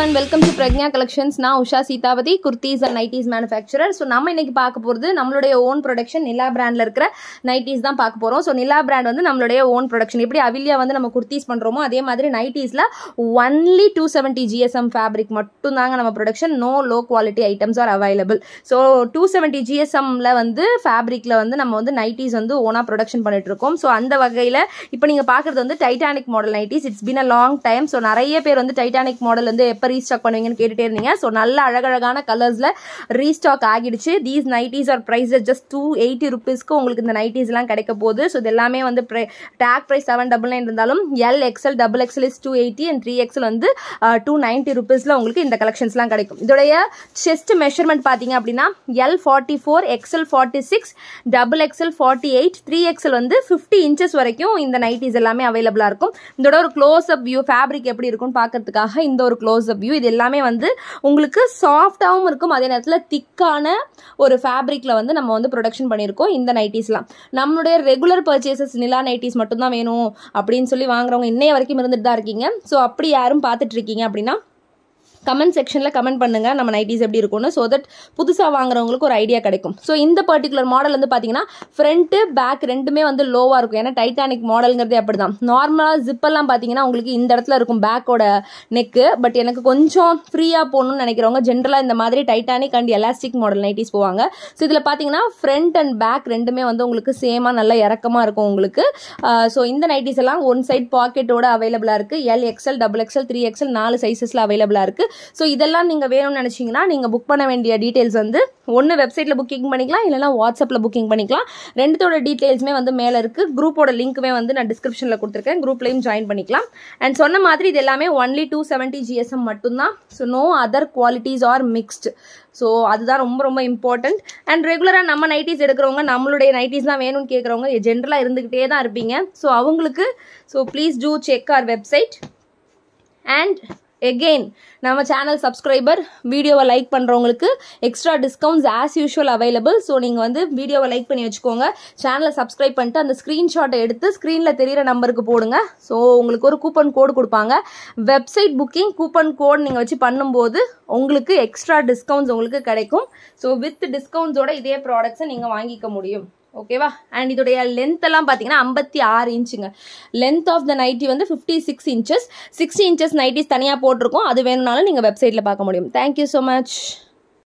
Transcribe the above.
one welcome to Pragya collections நான் Usha Seethavathi kurtis and nighties manufacturer so நம்ம இன்னைக்கு பார்க்க போகிறது நம்மளுடைய ஓன் ப்ரொடக்ஷன் நிலா பிராண்டில் இருக்கிற நைட்டிஸ் தான் பார்க்க போகிறோம் ஸோ நிலா பிராண்ட் வந்து நம்மளுடைய ஓன் ப்ரொடக்ஷன் எப்படி அவிலியா வந்து நம்ம குர்த்திஸ் பண்ணுறோமோ அதே மாதிரி நைட்டிஸில் only two seventy GSM fabric மட்டும் தாங்க நம்ம production no low quality items are available so two seventy ஜிஎஸ்எம்மில் வந்து ஃபேப்ரிக்கில் வந்து நம்ம வந்து நைட்டிஸ் வந்து ஓனாக ப்ரொடக்ஷன் இருக்கோம் ஸோ அந்த வகையில் இப்போ நீங்கள் பார்க்குறது வந்து Titanic model nighties it's been a long time so நிறைய பேர் வந்து டைட்டானிக் மாடல் வந்து எப்போ எப்போ ரீஸ்டாக் பண்ணுவீங்கன்னு கேட்டுகிட்டே இருந்தீங்க ஸோ நல்ல அழகழகான கலர்ஸில் ரீஸ்டாக் ஆகிடுச்சு these nighties are price just two eighty ருபீஸ்க்கு உங்களுக்கு இந்த நைட்டிஸ்லாம் கிடைக்க போகுது ஸோ இது எல்லாமே வந்து ப்ரை tag price seven double nine இருந்தாலும் L XL double XL is two eighty and three XL வந்து டூ நைன்ட்டி ருபீஸில் உங்களுக்கு இந்த கலெக்ஷன்ஸ்லாம் கிடைக்கும் இதோடைய செஸ்ட் மெஷர்மெண்ட் பார்த்தீங்க அப்படின்னா L forty four XL forty six double XL forty eight three XL வந்து ஃபிஃப்டி இன்ச்சஸ் வரைக்கும் இந்த நைட்டிஸ் எல்லாமே அவைலபிளாக இருக்கும் இதோட ஒரு க்ளோஸ் அப் வியூ ஃபேப்ரிக் எப்படி இருக்கும்னு பார்க்கறதுக்காக இந்த ஒரு க்ளோஸ் வியூ இது எல்லாமே வந்து உங்களுக்கு சாஃப்டாகவும் இருக்கும் அதே நேரத்தில் திக்கான ஒரு ஃபேப்ரிக்கில் வந்து நம்ம வந்து ப்ரொடக்ஷன் பண்ணியிருக்கோம் இந்த நைட்டிஸ்லாம் நம்மளுடைய ரெகுலர் பர்ச்சேசஸ் நிலா நைட்டிஸ் மட்டும்தான் வேணும் அப்படின்னு சொல்லி வாங்குறவங்க இன்னைய வரைக்கும் இருந்துட்டு தான் இருக்கீங்க ஸோ அப்படி யாரும் பார்த்துட்டு இருக்கீங்க அப்படின்னா கமெண்ட் செக்ஷனில் கமெண்ட் பண்ணுங்கள் நம்ம நைட்டிஸ் எப்படி இருக்கும்னு ஸோ தட் புதுசாக வாங்குறவங்களுக்கு ஒரு ஐடியா கிடைக்கும் ஸோ இந்த பர்டிகுலர் மாடல் வந்து பார்த்தீங்கன்னா ஃப்ரண்ட்டு பேக் ரெண்டுமே வந்து லோவாக இருக்கும் ஏன்னா டைட்டானிக் மாடலுங்கிறதே அப்படி தான் நார்மலாக ஜிப்பெல்லாம் பார்த்தீங்கன்னா உங்களுக்கு இந்த இடத்துல இருக்கும் பேக்கோட நெக்கு பட் எனக்கு கொஞ்சம் ஃப்ரீயாக போகணும்னு நினைக்கிறவங்க ஜென்ரலாக இந்த மாதிரி Titanic and elastic model nighties போவாங்க ஸோ இதில் பார்த்தீங்கன்னா ஃப்ரண்ட் அண்ட் பேக் ரெண்டுமே வந்து உங்களுக்கு சேமாக நல்லா இறக்கமாக இருக்கும் உங்களுக்கு ஸோ இந்த நைட்டிஸ் எல்லாம் ஒன் சைட் பாக்கெட்டோட அவைலபிளாக இருக்குது L XL double XL three XL நாலு சைஸஸில் அவைலபிளாக இருக்குது ஸோ இதெல்லாம் நீங்கள் வேணும்னு நினச்சிங்கன்னா நீங்கள் புக் பண்ண வேண்டிய டீட்டெயில்ஸ் வந்து ஒன்று வெப்சைட்டில் புக்கிங் பண்ணிக்கலாம் இல்லைனா வாட்ஸ்அப்பில் புக்கிங் பண்ணிக்கலாம் ரெண்டுத்தோட டீட்டெயில்ஸுமே வந்து மேலே இருக்குது குரூப்போட லிங்க்குமே வந்து நான் டிஸ்கிரிப்ஷனில் கொடுத்துருக்கேன் குரூப்லேயும் ஜாயின் பண்ணிக்கலாம் அண்ட் சொன்ன மாதிரி இது எல்லாமே ஒன்லி டூ செவன்ட்டி ஜிஎஸ்எம் மட்டும்தான் so no other qualities are mixed so அதுதான் ரொம்ப ரொம்ப இம்பார்ட்டண்ட் அண்ட் ரெகுலராக நம்ம நைட்டிஸ் எடுக்கிறவங்க நம்மளுடைய நைட்டிஸ் தான் வேணும்னு கேட்குறவங்க ஜென்ரலாக இருந்துக்கிட்டே தான் இருப்பீங்க ஸோ அவங்களுக்கு so please do check our website and again நம்ம சேனல் சப்ஸ்கிரைபர் வீடியோவை லைக் பண்ணுறவங்களுக்கு extra discounts as usual available so நீங்கள் வந்து வீடியோவை லைக் பண்ணி வச்சுக்கோங்க சேனலை சப்ஸ்கிரைப் பண்ணிட்டு அந்த ஸ்க்ரீன்ஷாட்டை எடுத்து ஸ்க்ரீனில் தெரியிற நம்பருக்கு போடுங்க ஸோ உங்களுக்கு ஒரு கூப்பன் கோடு கொடுப்பாங்க வெப்சைட் புக்கிங் கூப்பன் கோட் நீங்கள் வச்சு பண்ணும்போது உங்களுக்கு எக்ஸ்ட்ரா டிஸ்கவுண்ட்ஸ் உங்களுக்கு கிடைக்கும் ஸோ வித் டிஸ்கவுண்ட்ஸோட இதே ப்ராடக்ட்ஸை நீங்கள் வாங்கிக்க முடியும் ஓகேவா அண்ட் இதோடைய லென்த்தெல்லாம் பார்த்தீங்கன்னா ஐம்பத்தி ஆறு இன்ச்சுங்க லென்த் ஆஃப் த நைட்டி வந்து fifty six inches sixty inches nighties தனியாக போட்டிருக்கோம் அது வேணும்னாலும் நீங்கள் வெப்சைட்டில் பார்க்க முடியும் தேங்க்யூ ஸோ மச்